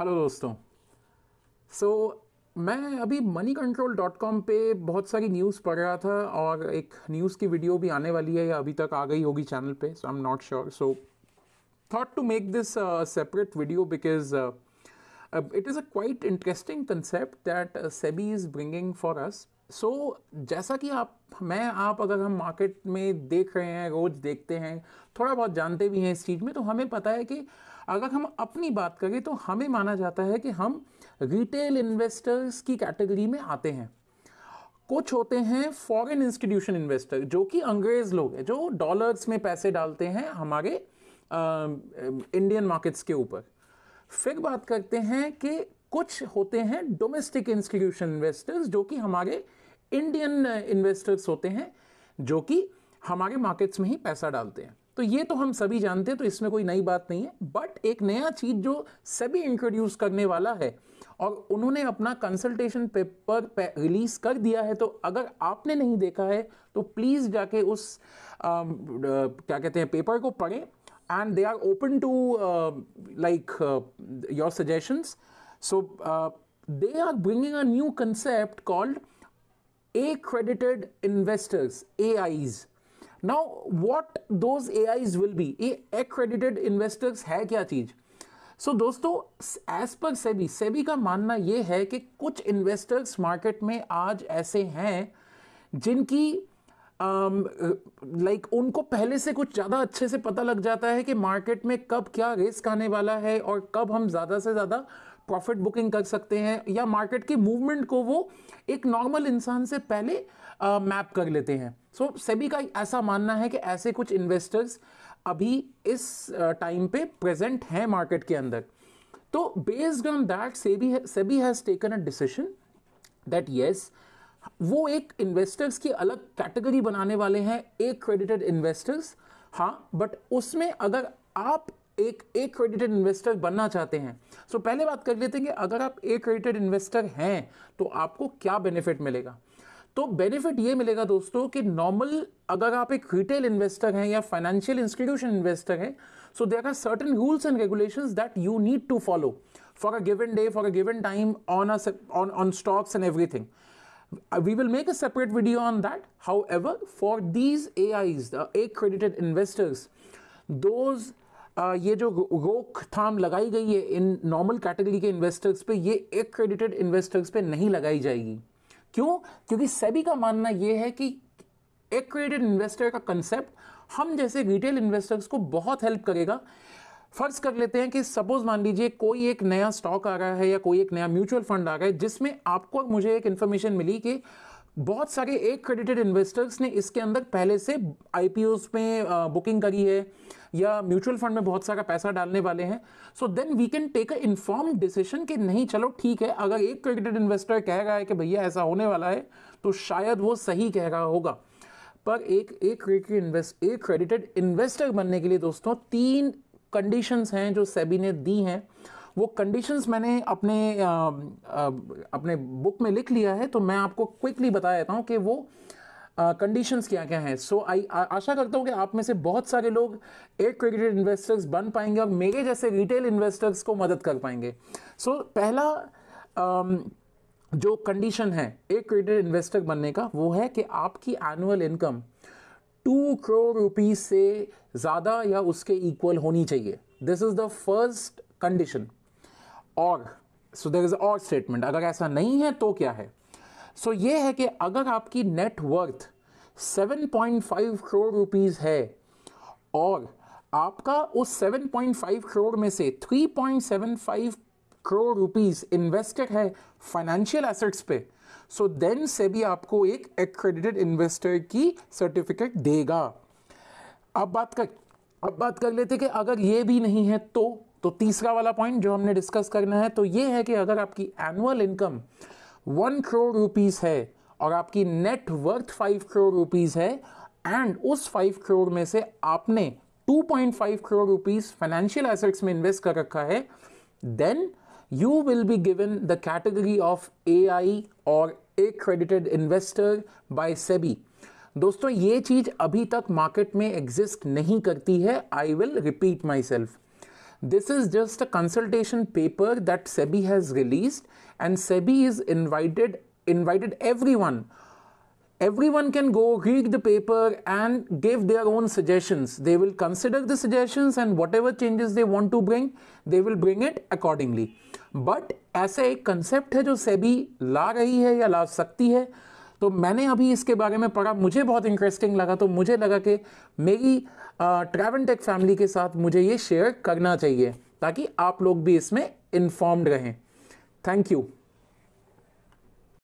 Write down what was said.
Hello दोस्तों सो so, मैं अभी मनी कंट्रोल डॉट कॉम पर बहुत सारी न्यूज़ पढ़ रहा था और एक न्यूज़ की वीडियो भी आने वाली है या अभी तक आ गई होगी चैनल पे so I am not sure so thought to make this separate video because it is a quite interesting concept that SEBI is bringing for us so जैसा कि आप मैं आप अगर हम मार्केट में देख रहे हैं रोज़ देखते हैं थोड़ा बहुत जानते भी हैं इस चीज़ में तो हमें पता है कि uh, अगर हम अपनी बात करें तो हमें माना जाता है कि हम रिटेल इन्वेस्टर्स की कैटेगरी में आते हैं कुछ होते हैं फॉरेन इंस्टीट्यूशन इन्वेस्टर जो कि अंग्रेज लोग हैं जो डॉलर्स में पैसे डालते हैं हमारे इंडियन मार्केट्स के ऊपर फिर बात करते हैं कि कुछ होते हैं डोमेस्टिक इंस्टीट्यूशन इन्वेस्टर्स जो कि हमारे इंडियन इन्वेस्टर्स होते हैं जो कि हमारे मार्केट्स में ही पैसा डालते हैं तो ये तो हम सभी जानते हैं तो इसमें कोई नई बात नहीं है बट एक नया चीज़ जो सभी इंट्रोड्यूस करने वाला है और उन्होंने अपना कंसल्टेशन पेपर रिलीज कर दिया है तो अगर आपने नहीं देखा है तो प्लीज़ जाके उस आ, क्या कहते हैं पेपर को पढ़ें and they are open to like your suggestions so they are bringing a new concept called accredited investors AIs now what those AIs will be ये एक्रेडिटेड इन्वेस्टर्स है क्या चीज़ सो so, दोस्तों as per SEBI SEBI का मानना यह है कि कुछ इन्वेस्टर्स मार्केट में आज ऐसे हैं जिनकी लाइक um, like, उनको पहले से कुछ ज़्यादा अच्छे से पता लग जाता है कि मार्केट में कब क्या रिस्क आने वाला है और कब हम ज़्यादा से ज़्यादा प्रॉफिट बुकिंग कर सकते हैं या मार्केट के मूवमेंट को वो एक नॉर्मल इंसान से पहले मैप कर लेते हैं सो so, सेबी का ऐसा मानना है कि ऐसे कुछ इन्वेस्टर्स अभी इस टाइम पे प्रेजेंट हैं मार्केट के अंदर तो based on that SEBI SEBI has taken a decision that yes वो एक इन्वेस्टर्स की अलग कैटेगरी बनाने वाले हैं एक क्रेडिटेड इन्वेस्टर्स हाँ बट उसमें अगर आप एक एक क्रेडिटेड इन्वेस्टर बनना चाहते हैं सो so, पहले बात कर लेते हैं कि अगर आप एक क्रेडिटेड इन्वेस्टर हैं तो आपको क्या बेनिफिट मिलेगा तो बेनिफिट ये मिलेगा दोस्तों कि नॉर्मल अगर आप एक रिटेल इन्वेस्टर हैं या फाइनेंशियल इंस्टीट्यूशन इन्वेस्टर हैं so there are certain rules and regulation that you need to follow for a given day for a given time on on on stocks and everything we will make a separate video on that however for these ais the accredited investors those ये जो रोक थाम लगाई गई है इन normal category के investors पे ये एक क्रेडिटेड इन्वेस्टर्स पे नहीं लगाई जाएगी क्यों क्योंकि सेबी का मानना ये है कि एक क्रेडिटेड इन्वेस्टर का कंसेप्ट हम जैसे रिटेल इन्वेस्टर्स को बहुत हेल्प करेगा फर्ज कर लेते हैं कि सपोज मान लीजिए कोई एक नया स्टॉक आ रहा है या कोई एक नया म्यूचुअल फंड आ रहा है जिसमें आपको मुझे एक इन्फॉर्मेशन मिली कि बहुत सारे एक क्रेडिटेड इन्वेस्टर्स ने इसके अंदर पहले से आई में बुकिंग करी है या म्यूचुअल फंड में बहुत सारा पैसा डालने वाले हैं so then we can take a inform decision कि नहीं चलो ठीक है अगर एक क्रेडिटेड इन्वेस्टर कह रहा है कि भैया ऐसा होने वाला है तो शायद वो सही कह रहा होगा पर एक एक क्रेडिटेड एक क्रेडिटेड इन्वेस्टर बनने के लिए दोस्तों तीन कंडीशंस हैं जो सेबी ने दी हैं वो कंडीशंस मैंने अपने आ, आ, अपने बुक में लिख लिया है तो मैं आपको क्विकली बता देता हूँ कि वो कंडीशंस क्या क्या हैं सो आई आशा करता हूँ कि आप में से बहुत सारे लोग एक क्रिकेटेड इन्वेस्टर्स बन पाएंगे और मेरे जैसे रिटेल इन्वेस्टर्स को मदद कर पाएंगे सो so, पहला um, जो कंडीशन है एक क्रिकेटेड इन्वेस्टर बनने का वो है कि आपकी annual income two crore rupees से ज़्यादा या उसके इक्वल होनी चाहिए this is the first condition और सो देर इज और स्टेटमेंट अगर ऐसा नहीं है तो क्या है सो so, ये है कि अगर आपकी नेटवर्थ 7.5 करोड़ रुपीस है और आपका उस 7.5 करोड़ में से 3.75 करोड़ रुपीस इन्वेस्टेड है फाइनेंशियल एसेट्स पे सो so देन से भी आपको एक एक्रेडिटेड इन्वेस्टर की सर्टिफिकेट देगा अब बात कर अब बात कर लेते कि अगर ये भी नहीं है तो तो तीसरा वाला पॉइंट जो हमने डिस्कस करना है तो ये है कि अगर आपकी annual income one crore rupees है और आपकी net worth five crore rupees है एंड उस फाइव करोड़ में से आपने 2.5 करोड़ रुपीज़ फाइनेंशियल एसेट्स में इन्वेस्ट कर रखा है then you will be given the category of AI और accredited investor by SEBI दोस्तों ये चीज़ अभी तक मार्केट में एग्जिस्ट नहीं करती है I will repeat myself This is just a consultation paper that SEBI has released, and SEBI is invited invited everyone. Everyone can go read the paper and give their own suggestions. They will consider the suggestions and whatever changes they want to bring, they will bring it accordingly. But ऐसा एक concept है जो SEBI ला रही है या ला सकती है तो मैंने अभी इसके बारे में पढ़ा मुझे बहुत इंटरेस्टिंग लगा तो मुझे लगा कि मेरी टेक फैमिली के साथ मुझे ये शेयर करना चाहिए ताकि आप लोग भी इसमें इन्फॉर्म्ड रहें थैंक यू